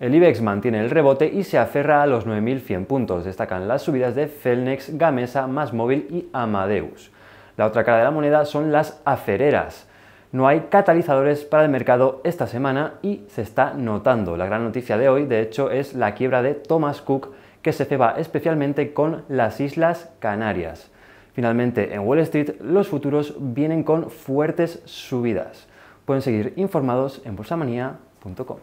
El IBEX mantiene el rebote y se aferra a los 9.100 puntos. Destacan las subidas de Felnex, Gamesa, Masmóvil y Amadeus. La otra cara de la moneda son las afereras. No hay catalizadores para el mercado esta semana y se está notando. La gran noticia de hoy, de hecho, es la quiebra de Thomas Cook, que se ceba especialmente con las Islas Canarias. Finalmente, en Wall Street, los futuros vienen con fuertes subidas. Pueden seguir informados en bolsamanía.com.